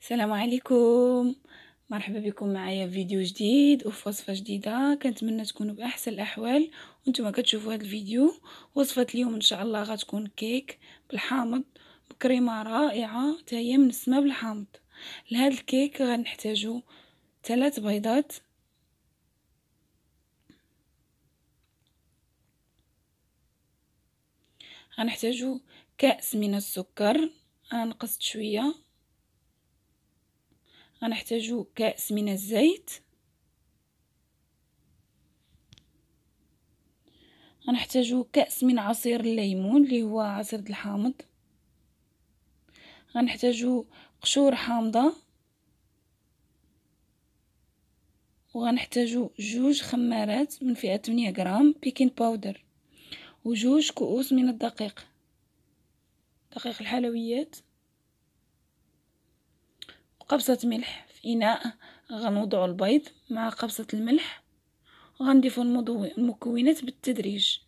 السلام عليكم مرحبا بكم معايا في فيديو جديد وفي وصفه جديده كنتمنى تكونوا باحسن الاحوال وانتم كتشوفوا هذا الفيديو وصفه اليوم ان شاء الله غتكون كيك بالحامض بكريمه رائعه تاهي من السماء بالحامض لهذا الكيك غنحتاجو ثلاث بيضات غنحتاجو كاس من السكر انا نقصت شويه غنحتاج كأس من الزيت غنحتاج كأس من عصير الليمون اللي هو عصير الحامض غنحتاج قشور حامضة وغنحتاج جوج خمارات من فئة 8 غرام بيكين باودر وجوج كؤوس من الدقيق دقيق الحلويات قبصة ملح في إناء غنوضع البيض مع قبصة الملح وغنضيف المكونات بالتدريج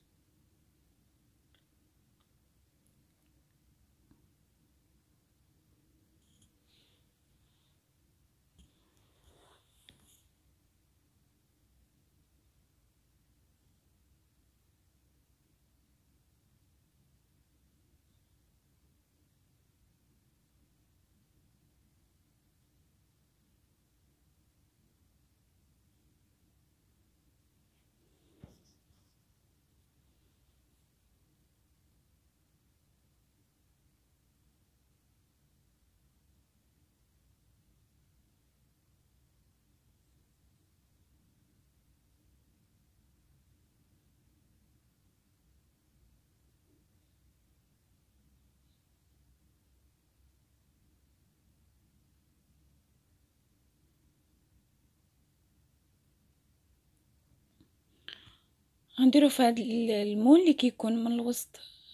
غنديرو في هاد المول اللي كيكون من الوسط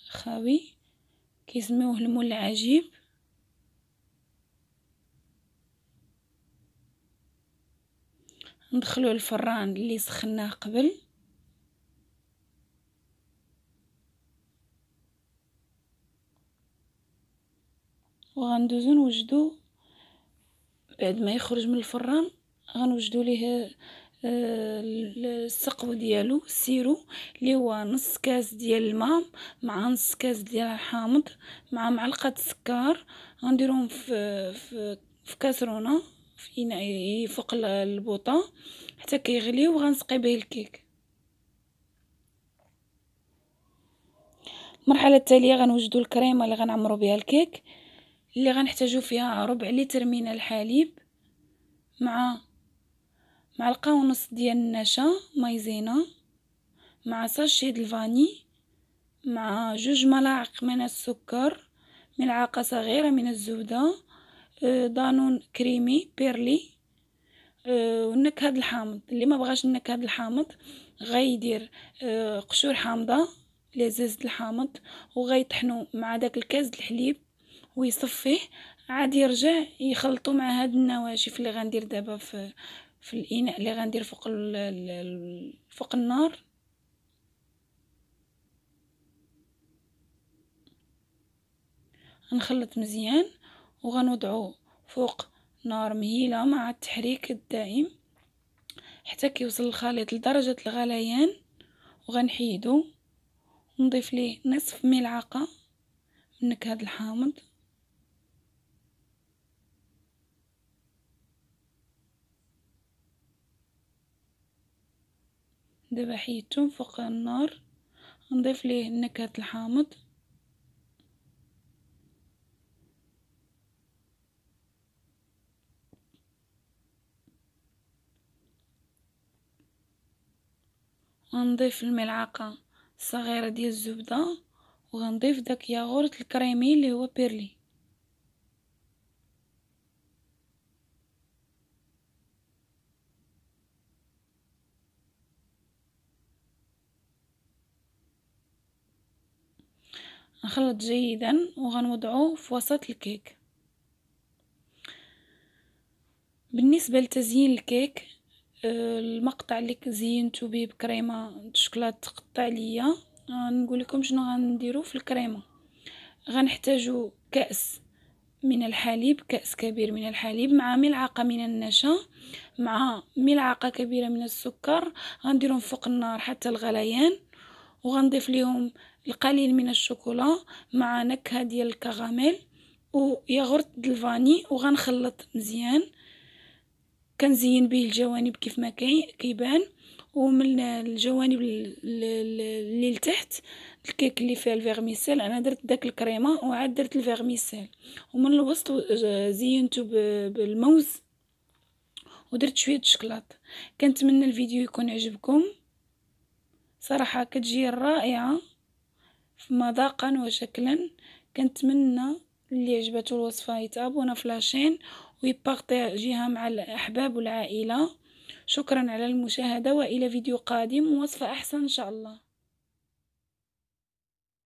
خاوي كيسميوه المول العجيب ندخلو الفران اللي سخناه قبل وغندوزو نوجدو بعد ما يخرج من الفران غنوجدو ليه آه، السقو ديالو سيرو اللي هو نص كاس ديال الماء مع نص كاس ديال الحامض مع معلقه السكر غنديرهم في في في كاسرونه في اناء فوق البوطه حتى كيغليو وغنسقي به الكيك المرحله التاليه غنوجدوا الكريمه اللي غنعمروا بها الكيك اللي غنحتاجوا فيها ربع لتر من الحليب مع معلقة ونص ديال النشا مايزينا مع ساشي د الفاني مع جوج ملاعق من السكر ملعقة صغيرة من الزبدة دانون آه، كريمي بيرلي آه، والنكهة الحامض اللي ما بغاش النكهة الحامض غيدير آه، قشور حامضة لزاز الحامض وغيطحنو مع داك الكاس الحليب ويصفيه عاد يرجع يخلطو مع هاد النواشف اللي غندير دابا في في الاناء اللي غندير فوق فوق النار غنخلط مزيان وغنوضعو فوق نار مهيله مع التحريك الدائم حتى كيوصل الخليط لدرجه الغليان وغنحيدو ونضيف ليه نصف ملعقه من نكهه الحامض دابا حيدتهم فوق النار نضيف ليه نكهة الحامض غنضيف الملعقة صغيرة ديال الزبدة وغنضيف داك ياغورت الكريمي اللي هو بيرلي نخلط جيدا وغنوضعوه في وسط الكيك بالنسبة لتزيين الكيك آه، المقطع اللي زينتو به بكريمة الشوكولاتة تقطع ليا آه، نقول لكم شنو غنديرو في الكريمة غنحتاجو كأس من الحليب كأس كبير من الحليب مع ملعقة من النشا مع ملعقة كبيرة من السكر غنديرهم فوق النار حتى الغليان وغنضيف ليهم القليل من الشوكولا مع نكهه ديال الكراميل وياغورت الفاني وغنخلط مزيان كنزين به الجوانب كيف ما كيبان ومن الجوانب اللي لتحت الكيك اللي فيها الفيرميسيل انا درت داك الكريمه وعاد درت الفيرميسيل ومن الوسط زينته بالموز ودرت شويه الشكلاط كنتمنى الفيديو يكون عجبكم صراحه كتجي رائعه مذاقا وشكلا كنتمنى اللي عجبته الوصفه يتابونا في لاشين ويبارطاجيها مع الاحباب والعائله شكرا على المشاهده والى فيديو قادم ووصفه احسن ان شاء الله